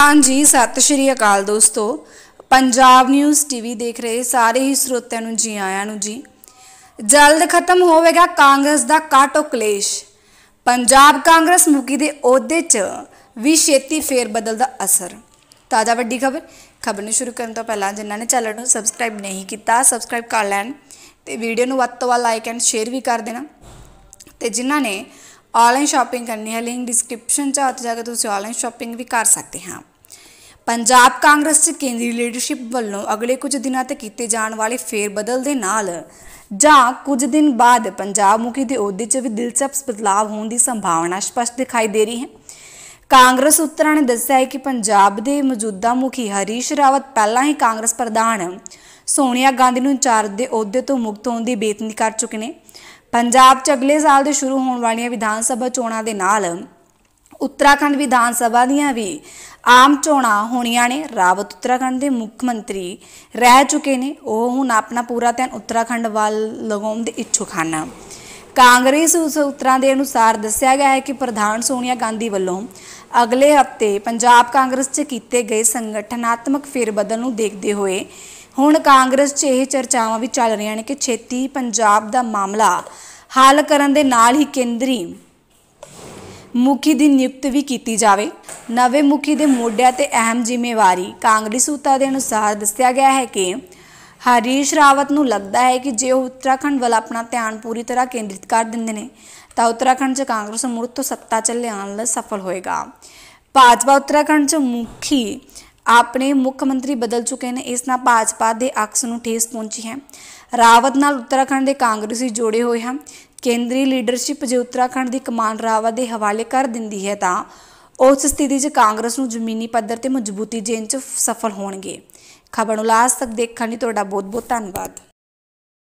ਹਾਂਜੀ ਸਤਿ ਸ਼੍ਰੀ ਅਕਾਲ ਦੋਸਤੋ ਪੰਜਾਬ ਨਿਊਜ਼ ਟੀਵੀ ਦੇਖ ਰਹੇ ਸਾਰੇ ਹੀ ਸਰੋਤਿਆਂ ਨੂੰ ਜੀ ਆਇਆਂ ਨੂੰ ਜੀ ਜਲਦ ਖਤਮ ਹੋਵੇਗਾ ਕਾਂਗਰਸ ਦਾ ਕਾਟੋ ਕਲੇਸ਼ ਪੰਜਾਬ ਕਾਂਗਰਸ ਮੁਖੀ ਦੇ ਅਹੁਦੇ 'ਚ ਵੀ ਛੇਤੀ ਫੇਰ ਬਦਲ ਦਾ ਅਸਰ ਤਾਜ਼ਾ ਵੱਡੀ ਖਬਰ ਖਬਰ ਨੂੰ ਸ਼ੁਰੂ ਕਰਨ ਤੋਂ ਪਹਿਲਾਂ ਜਿਨ੍ਹਾਂ ਨੇ ਚੈਨਲ ਨੂੰ ਸਬਸਕ੍ਰਾਈਬ ਨਹੀਂ ਕੀਤਾ ਸਬਸਕ੍ਰਾਈਬ ਕਰ ਲੈਣ ਤੇ ਵੀਡੀਓ ਨੂੰ ਵੱਧ ਤੋਂ ਵੱਧ ਲਾਈਕ ਐਂਡ ਸ਼ੇਅਰ ਵੀ ਕਰ ਦੇਣਾ ਤੇ ਜਿਨ੍ਹਾਂ ਨੇ ਆਨਲਾਈਨ ਸ਼ਾਪਿੰਗ ਕਰਨੀ ਹੈ ਲਿੰਕ ਡਿਸਕ੍ਰਿਪਸ਼ਨ 'ਚ ਆਤ ਜਾ ਕੇ ਤੁਸੀਂ ਆਨਲਾਈਨ ਸ਼ਾਪਿੰਗ ਵੀ ਕਰ ਸਕਦੇ ਹਾਂ ਪੰਜਾਬ ਕਾਂਗਰਸ ਦੇ ਕੇਂਦਰੀ ਲੀਡਰਸ਼ਿਪ ਵੱਲੋਂ ਅਗਲੇ ਕੁਝ ਦਿਨਾਂ ਤੇ ਕੀਤੇ ਜਾਣ ਵਾਲੇ ਫੇਰ ਬਦਲ ਦੇ ਨਾਲ ਜਾਂ ਕੁਝ ਦਿਨ ਬਾਅਦ ਪੰਜਾਬ ਮੁਖੀ ਦੇ ਅਹੁਦੇ 'ਚ ਵੀ ਦਿਲਚਸਪ ਬਦਲਾਅ ਹੋਣ ਦੀ ਸੰਭਾਵਨਾ ਸਪਸ਼ਟ ਦਿਖਾਈ ਦੇ ਰਹੀ ਹੈ ਕਾਂਗਰਸ ਉਤਰਾਂ ਨੇ ਦੱਸਿਆ ਹੈ ਕਿ ਪੰਜਾਬ ਦੇ ਮੌਜੂਦਾ ਮੁਖੀ ਹਰੀਸ਼ ਰਾਵਤ ਪਹਿਲਾਂ ਹੀ ਕਾਂਗਰਸ ਪ੍ਰਧਾਨ ਸੋਨੀਆ ਗਾਂਧੀ ਨੂੰ ਚਾਰਜ ਦੇ ਅਹੁਦੇ ਤੋਂ ਮੁਕਤ ਹੋਣ ਦੀ ਬੇਤਨੀ ਕਰ ਚੁੱਕੇ ਨੇ ਪੰਜਾਬ 'ਚ ਅਗਲੇ ਸਾਲ ਦੇ ਸ਼ੁਰੂ ਹੋਣ ਵਾਲੀਆਂ ਵਿਧਾਨ ਸਭਾ ਚੋਣਾਂ ਦੇ ਨਾਲ ਉੱਤਰਾਖੰਡ ਵਿਧਾਨ ਸਭਾ ਦੀਆਂ ਵੀ ਆਮ ਚੋਣਾਂ ਹੋਣੀਆਂ ਨੇ ਰਾਵਤ ਉੱਤਰਾਖੰਡ ਦੇ ਮੁੱਖ ਮੰਤਰੀ ਰਹਿ ਚੁੱਕੇ ਨੇ ਉਹ ਹੁਣ ਆਪਣਾ ਪੂਰਾ ਧਿਆਨ ਉੱਤਰਾਖੰਡ ਵੱਲ ਲਗਾਉਣ ਦੇ ਇੱਛੁਕ ਹਨ ਕਾਂਗਰਸ ਉੱਤਰਾਂ ਦੇ ਅਨੁਸਾਰ ਦੱਸਿਆ ਗਿਆ ਹੈ ਕਿ ਪ੍ਰਧਾਨ ਸੋਨੀਆ ਗਾਂਧੀ ਵੱਲੋਂ ਅਗਲੇ ਹਫਤੇ ਪੰਜਾਬ ਕਾਂਗਰਸ 'ਚ ਕੀਤੇ ਗਏ ਸੰਗਠਨਾਤਮਕ ਫੇਰਬਦਲ ਨੂੰ ਦੇਖਦੇ ਹੋਏ ਹੁਣ ਕਾਂਗਰਸ 'ਚ ਇਹ ਚਰਚਾਵਾਂ ਵੀ ਚੱਲ ਰਹੀਆਂ ਨੇ ਕਿ ਛੇਤੀ ਪੰਜਾਬ ਦਾ ਮਾਮਲਾ ਹੱਲ ਕਰਨ ਦੇ ਨਾਲ ਹੀ ਕੇਂਦਰੀ ਮੁਖੀ ਦੀ ਨਿਯੁਕਤ ਵੀ ਕੀਤੀ ਜਾਵੇ ਨਵੇਂ ਮੁਖੀ ਦੇ ਮੋਢਿਆਂ ਤੇ ਅਹਿਮ ਜ਼ਿੰਮੇਵਾਰੀ ਕਾਂਗਰਸ ਉਤਾ ਦੇ ਅਨੁਸਾਰ ਦੱਸਿਆ ਗਿਆ ਹੈ ਕਿ ਹਰੀਸ਼ ਰਾਵਤ ਨੂੰ ਲੱਗਦਾ ਹੈ ਕਿ ਜੇ ਉਹ ਉੱਤਰਾਖੰਡ ਵੱਲ ਆਪਣਾ ਧਿਆਨ ਪੂਰੀ ਤਰ੍ਹਾਂ ਕੇਂਦਰਿਤ ਕਰ ਦਿੰਦੇ ਨੇ ਤਾਂ ਉੱਤਰਾਖੰਡ 'ਚ ਕਾਂਗਰਸ ਮੁੜ ਤੋਂ ਸੱਤਾ ਚੱਲੇ ਆਣ ਲਈ ਸਫਲ ਹੋਏਗਾ ਭਾਜਪਾ ਉੱਤਰਾਖੰਡ 'ਚ ਮੁਖੀ ਆਪਣੇ ਮੁੱਖ ਮੰਤਰੀ ਬਦਲ ਚੁੱਕੇ ਨੇ ਇਸ ਨਾਲ ਭਾਜਪਾ ਦੇ ਅਕਸ ਨੂੰ ਠੇਸ ਪਹੁੰਚੀ ਹੈ ਰਾਵਤ ਨਾਲ ਉੱਤਰਾਖੰਡ ਦੇ ਕਾਂਗਰਸੀ ਜੋੜੇ ਹੋਏ ਹਨ ਕੇਂਦਰੀ ਲੀਡਰਸ਼ਿਪ ਜੇ ਉੱਤਰਾਖੰਡ ਦੀ ਕਮਾਨ ਰਾਵਤ ਦੇ ਹਵਾਲੇ ਕਰ ਦਿੰਦੀ ਹੈ ਤਾਂ ਉਸ ਸਥਿਤੀ 'ਚ ਕਾਂਗਰਸ ਨੂੰ ਜ਼ਮੀਨੀ ਪੱਧਰ ਤੇ ਮਜ਼ਬੂਤੀ ਦੇਣ 'ਚ ਸਫਲ ਹੋਣਗੇ ਖਬਰ ਨੂੰ ਲਾਸਟ ਤੱਕ ਦੇਖਣ ਲਈ ਤੁਹਾਡਾ ਬਹੁਤ ਬਹੁਤ ਧੰਨਵਾਦ